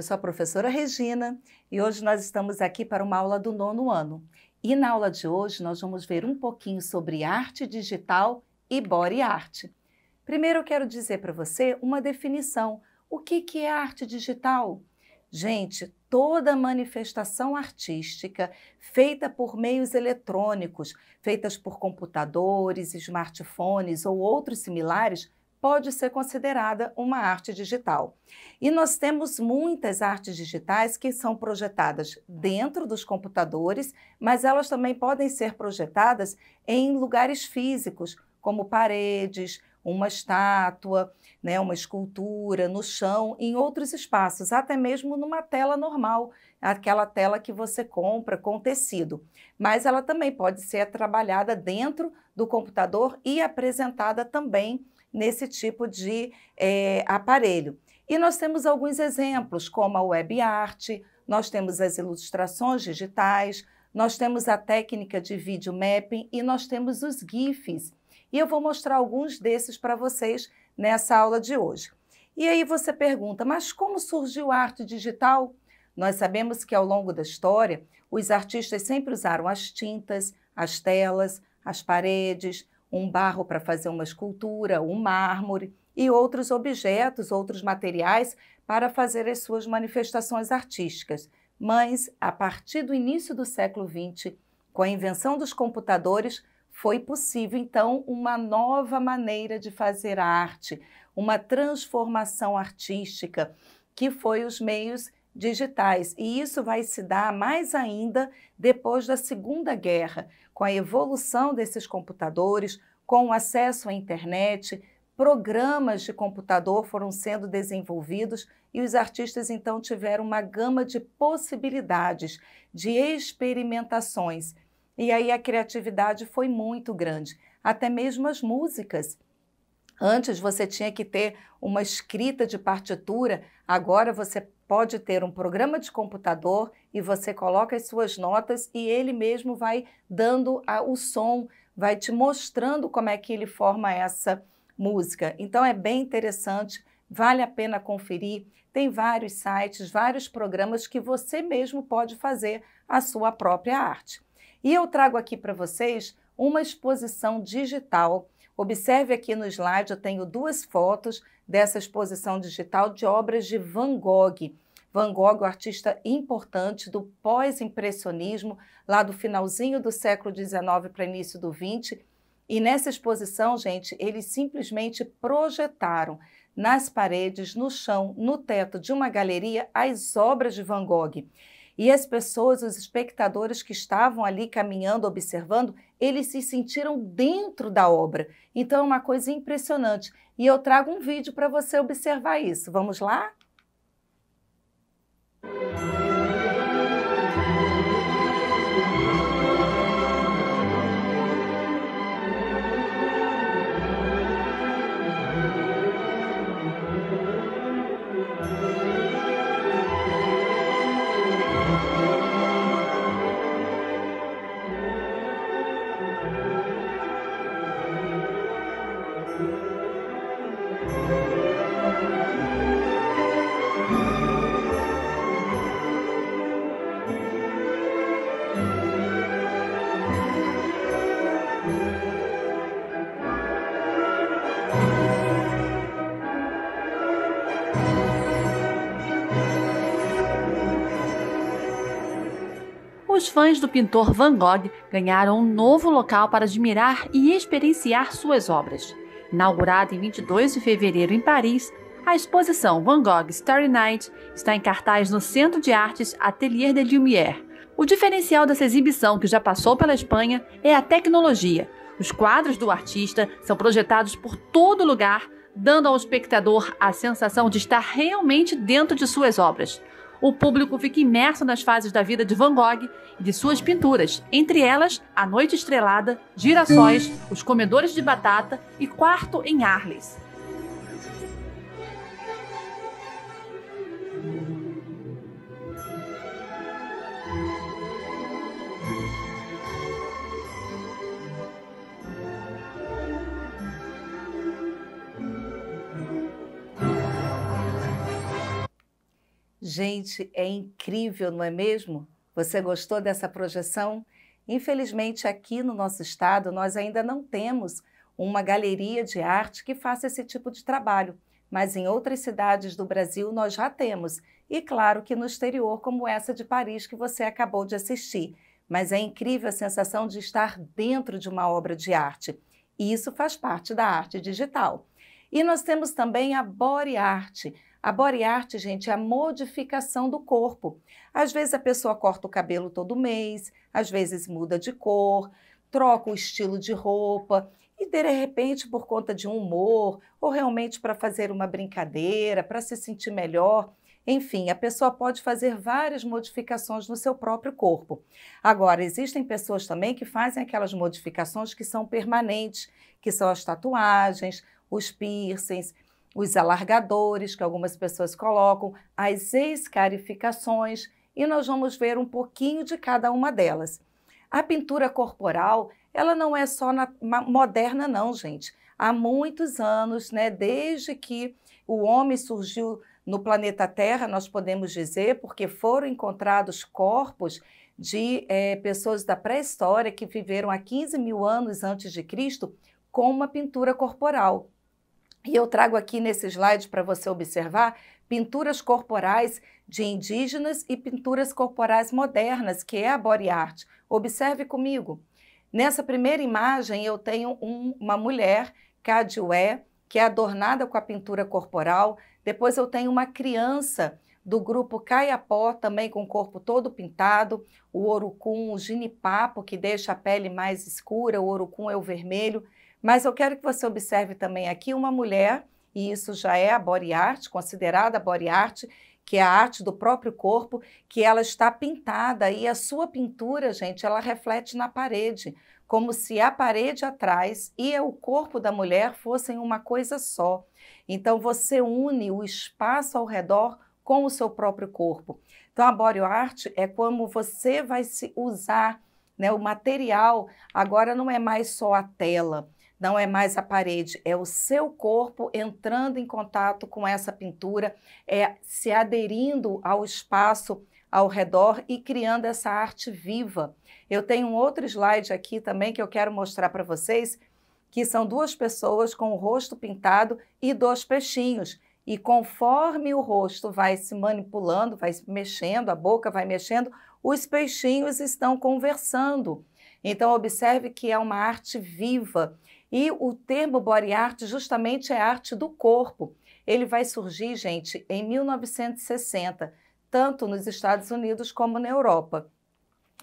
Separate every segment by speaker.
Speaker 1: Eu sou a professora Regina e hoje nós estamos aqui para uma aula do nono ano. E na aula de hoje nós vamos ver um pouquinho sobre arte digital e body art. Primeiro eu quero dizer para você uma definição. O que, que é arte digital? Gente, toda manifestação artística feita por meios eletrônicos, feitas por computadores, smartphones ou outros similares, pode ser considerada uma arte digital. E nós temos muitas artes digitais que são projetadas dentro dos computadores, mas elas também podem ser projetadas em lugares físicos, como paredes, uma estátua, né, uma escultura, no chão, em outros espaços, até mesmo numa tela normal, aquela tela que você compra com tecido. Mas ela também pode ser trabalhada dentro do computador e apresentada também nesse tipo de é, aparelho. E nós temos alguns exemplos, como a web art, nós temos as ilustrações digitais, nós temos a técnica de vídeo mapping e nós temos os GIFs. E eu vou mostrar alguns desses para vocês nessa aula de hoje. E aí você pergunta, mas como surgiu a arte digital? Nós sabemos que ao longo da história, os artistas sempre usaram as tintas, as telas, as paredes, um barro para fazer uma escultura, um mármore e outros objetos, outros materiais para fazer as suas manifestações artísticas. Mas, a partir do início do século XX, com a invenção dos computadores, foi possível então uma nova maneira de fazer a arte, uma transformação artística, que foi os meios digitais. E isso vai se dar mais ainda depois da Segunda Guerra, com a evolução desses computadores, com o acesso à internet, programas de computador foram sendo desenvolvidos e os artistas então tiveram uma gama de possibilidades, de experimentações. E aí a criatividade foi muito grande, até mesmo as músicas. Antes você tinha que ter uma escrita de partitura, agora você pode ter um programa de computador e você coloca as suas notas e ele mesmo vai dando a, o som, vai te mostrando como é que ele forma essa música. Então é bem interessante, vale a pena conferir. Tem vários sites, vários programas que você mesmo pode fazer a sua própria arte. E eu trago aqui para vocês uma exposição digital Observe aqui no slide, eu tenho duas fotos dessa exposição digital de obras de Van Gogh. Van Gogh, artista importante do pós-impressionismo, lá do finalzinho do século XIX para início do XX. E nessa exposição, gente, eles simplesmente projetaram nas paredes, no chão, no teto de uma galeria as obras de Van Gogh. E as pessoas, os espectadores que estavam ali caminhando, observando, eles se sentiram dentro da obra. Então é uma coisa impressionante. E eu trago um vídeo para você observar isso. Vamos lá? Música fãs do pintor Van Gogh ganharam um novo local para admirar e experienciar suas obras. Inaugurada em 22 de fevereiro em Paris, a exposição Van Gogh Starry Night está em cartaz no Centro de Artes Atelier de Lumière. O diferencial dessa exibição, que já passou pela Espanha, é a tecnologia. Os quadros do artista são projetados por todo lugar, dando ao espectador a sensação de estar realmente dentro de suas obras o público fica imerso nas fases da vida de Van Gogh e de suas pinturas, entre elas A Noite Estrelada, Girassóis, Os Comedores de Batata e Quarto em Arles. Gente, é incrível, não é mesmo? Você gostou dessa projeção? Infelizmente, aqui no nosso estado, nós ainda não temos uma galeria de arte que faça esse tipo de trabalho, mas em outras cidades do Brasil nós já temos, e claro que no exterior, como essa de Paris que você acabou de assistir. Mas é incrível a sensação de estar dentro de uma obra de arte, e isso faz parte da arte digital. E nós temos também a Bore Art. A body art, gente, é a modificação do corpo. Às vezes a pessoa corta o cabelo todo mês, às vezes muda de cor, troca o estilo de roupa e de repente por conta de um humor ou realmente para fazer uma brincadeira, para se sentir melhor, enfim, a pessoa pode fazer várias modificações no seu próprio corpo. Agora, existem pessoas também que fazem aquelas modificações que são permanentes, que são as tatuagens, os piercings, os alargadores que algumas pessoas colocam, as escarificações e nós vamos ver um pouquinho de cada uma delas. A pintura corporal, ela não é só na, moderna não, gente. Há muitos anos, né, desde que o homem surgiu no planeta Terra, nós podemos dizer, porque foram encontrados corpos de é, pessoas da pré-história que viveram há 15 mil anos antes de Cristo com uma pintura corporal. E eu trago aqui nesse slide para você observar pinturas corporais de indígenas e pinturas corporais modernas, que é a body art. Observe comigo. Nessa primeira imagem eu tenho um, uma mulher, Cadiué, que é adornada com a pintura corporal. Depois eu tenho uma criança do grupo Caiapó, também com o corpo todo pintado, o orucum, o ginipapo, que deixa a pele mais escura, o orucum é o vermelho. Mas eu quero que você observe também aqui uma mulher, e isso já é a body art, considerada body art, que é a arte do próprio corpo, que ela está pintada e a sua pintura, gente, ela reflete na parede, como se a parede atrás e o corpo da mulher fossem uma coisa só. Então você une o espaço ao redor com o seu próprio corpo. Então a body art é como você vai se usar né, o material agora não é mais só a tela, não é mais a parede, é o seu corpo entrando em contato com essa pintura, é se aderindo ao espaço ao redor e criando essa arte viva. Eu tenho um outro slide aqui também que eu quero mostrar para vocês, que são duas pessoas com o rosto pintado e dois peixinhos. E conforme o rosto vai se manipulando, vai se mexendo, a boca vai mexendo, os peixinhos estão conversando. Então, observe que é uma arte viva e o termo body art justamente é arte do corpo. Ele vai surgir, gente, em 1960, tanto nos Estados Unidos como na Europa.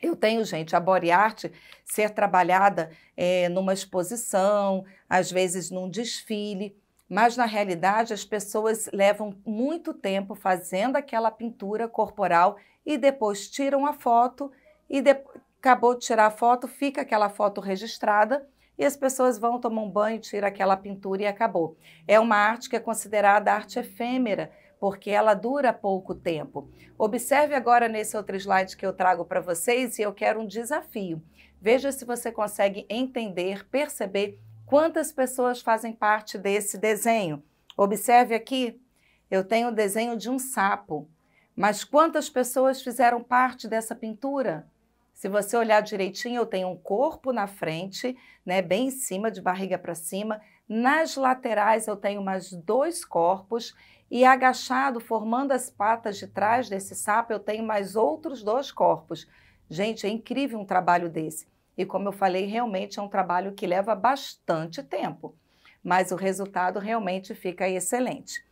Speaker 1: Eu tenho, gente, a body art ser trabalhada é, numa exposição, às vezes num desfile, mas na realidade as pessoas levam muito tempo fazendo aquela pintura corporal e depois tiram a foto e de... acabou de tirar a foto, fica aquela foto registrada e as pessoas vão tomar um banho, tirar aquela pintura e acabou. É uma arte que é considerada arte efêmera, porque ela dura pouco tempo. Observe agora nesse outro slide que eu trago para vocês e eu quero um desafio. Veja se você consegue entender, perceber quantas pessoas fazem parte desse desenho. Observe aqui, eu tenho o desenho de um sapo, mas quantas pessoas fizeram parte dessa pintura? Se você olhar direitinho, eu tenho um corpo na frente, né, bem em cima, de barriga para cima. Nas laterais eu tenho mais dois corpos e agachado, formando as patas de trás desse sapo, eu tenho mais outros dois corpos. Gente, é incrível um trabalho desse. E como eu falei, realmente é um trabalho que leva bastante tempo, mas o resultado realmente fica excelente.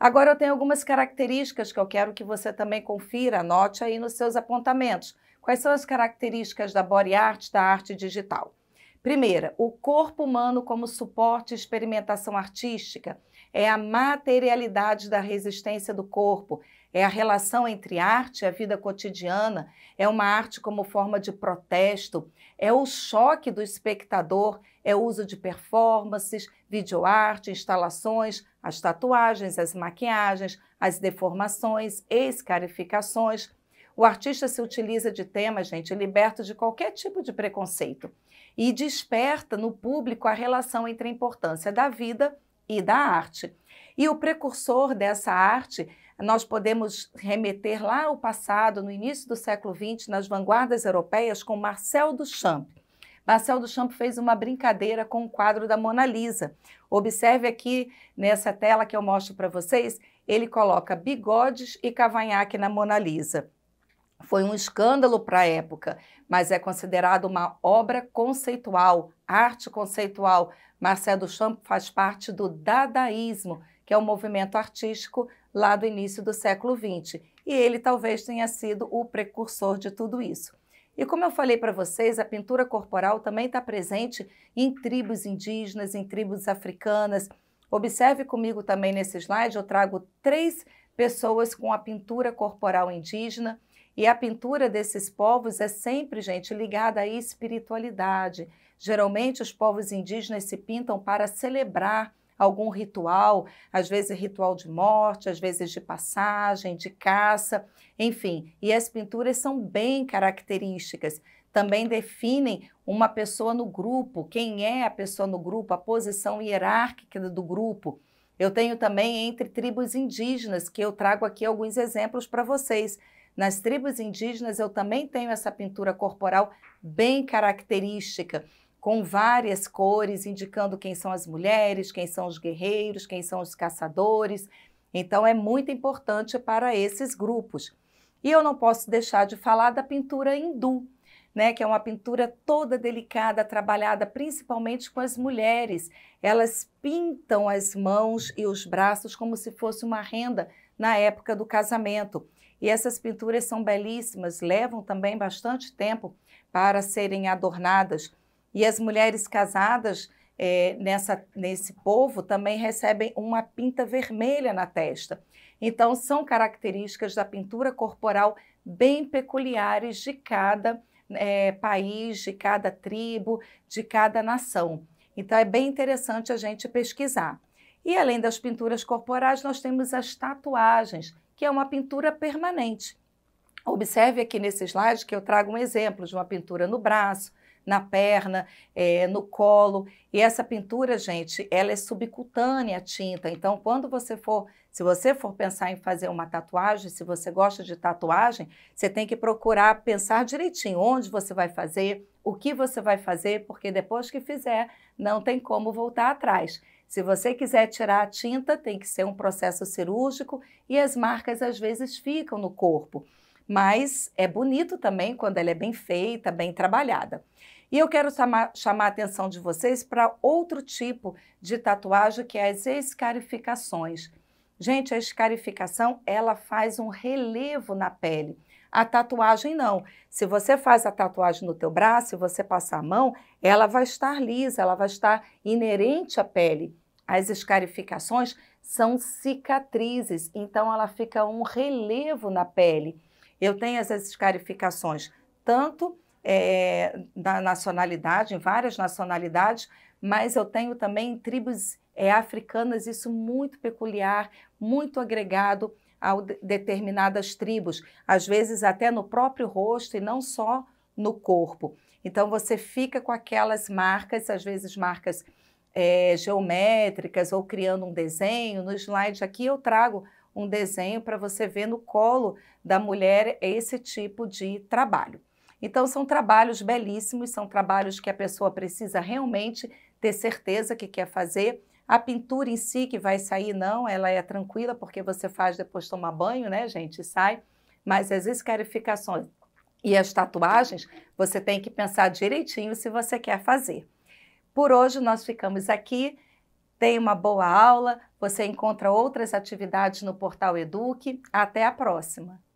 Speaker 1: Agora eu tenho algumas características que eu quero que você também confira, anote aí nos seus apontamentos, Quais são as características da body art, da arte digital? Primeira, o corpo humano como suporte e experimentação artística é a materialidade da resistência do corpo, é a relação entre arte e a vida cotidiana, é uma arte como forma de protesto, é o choque do espectador, é o uso de performances, videoarte, instalações, as tatuagens, as maquiagens, as deformações, escarificações, o artista se utiliza de temas, gente, liberto de qualquer tipo de preconceito e desperta no público a relação entre a importância da vida e da arte. E o precursor dessa arte, nós podemos remeter lá ao passado, no início do século XX, nas vanguardas europeias, com Marcel Duchamp. Marcel Duchamp fez uma brincadeira com o quadro da Mona Lisa. Observe aqui nessa tela que eu mostro para vocês, ele coloca bigodes e cavanhaque na Mona Lisa. Foi um escândalo para a época, mas é considerado uma obra conceitual, arte conceitual. Marcel Duchamp faz parte do dadaísmo, que é um movimento artístico lá do início do século XX, e ele talvez tenha sido o precursor de tudo isso. E como eu falei para vocês, a pintura corporal também está presente em tribos indígenas, em tribos africanas. Observe comigo também nesse slide, eu trago três pessoas com a pintura corporal indígena. E a pintura desses povos é sempre, gente, ligada à espiritualidade. Geralmente, os povos indígenas se pintam para celebrar algum ritual, às vezes ritual de morte, às vezes de passagem, de caça, enfim. E as pinturas são bem características. Também definem uma pessoa no grupo, quem é a pessoa no grupo, a posição hierárquica do grupo. Eu tenho também entre tribos indígenas, que eu trago aqui alguns exemplos para vocês. Nas tribos indígenas, eu também tenho essa pintura corporal bem característica, com várias cores, indicando quem são as mulheres, quem são os guerreiros, quem são os caçadores. Então, é muito importante para esses grupos. E eu não posso deixar de falar da pintura hindu, né, que é uma pintura toda delicada, trabalhada principalmente com as mulheres. Elas pintam as mãos e os braços como se fosse uma renda na época do casamento. E essas pinturas são belíssimas, levam também bastante tempo para serem adornadas. E as mulheres casadas é, nessa, nesse povo também recebem uma pinta vermelha na testa. Então, são características da pintura corporal bem peculiares de cada é, país, de cada tribo, de cada nação. Então, é bem interessante a gente pesquisar. E além das pinturas corporais, nós temos as tatuagens, que é uma pintura permanente. Observe aqui nesse slide que eu trago um exemplo de uma pintura no braço, na perna, é, no colo. E essa pintura, gente, ela é subcutânea a tinta. Então, quando você for, se você for pensar em fazer uma tatuagem, se você gosta de tatuagem, você tem que procurar pensar direitinho onde você vai fazer, o que você vai fazer, porque depois que fizer, não tem como voltar atrás. Se você quiser tirar a tinta, tem que ser um processo cirúrgico e as marcas às vezes ficam no corpo. Mas é bonito também quando ela é bem feita, bem trabalhada. E eu quero chamar, chamar a atenção de vocês para outro tipo de tatuagem que é as escarificações. Gente, a escarificação ela faz um relevo na pele. A tatuagem não. Se você faz a tatuagem no teu braço e você passar a mão, ela vai estar lisa, ela vai estar inerente à pele. As escarificações são cicatrizes, então ela fica um relevo na pele. Eu tenho essas escarificações tanto é, eh, na nacionalidade, em várias nacionalidades, mas eu tenho também tribos é, africanas, isso muito peculiar, muito agregado a determinadas tribos, às vezes até no próprio rosto e não só no corpo. Então você fica com aquelas marcas, às vezes marcas é, geométricas ou criando um desenho. No slide aqui eu trago um desenho para você ver no colo da mulher esse tipo de trabalho. Então são trabalhos belíssimos, são trabalhos que a pessoa precisa realmente ter certeza que quer fazer a pintura em si que vai sair, não, ela é tranquila, porque você faz depois tomar banho, né, gente? E sai. Mas as escarificações e as tatuagens, você tem que pensar direitinho se você quer fazer. Por hoje nós ficamos aqui. Tenha uma boa aula. Você encontra outras atividades no portal Eduque. Até a próxima!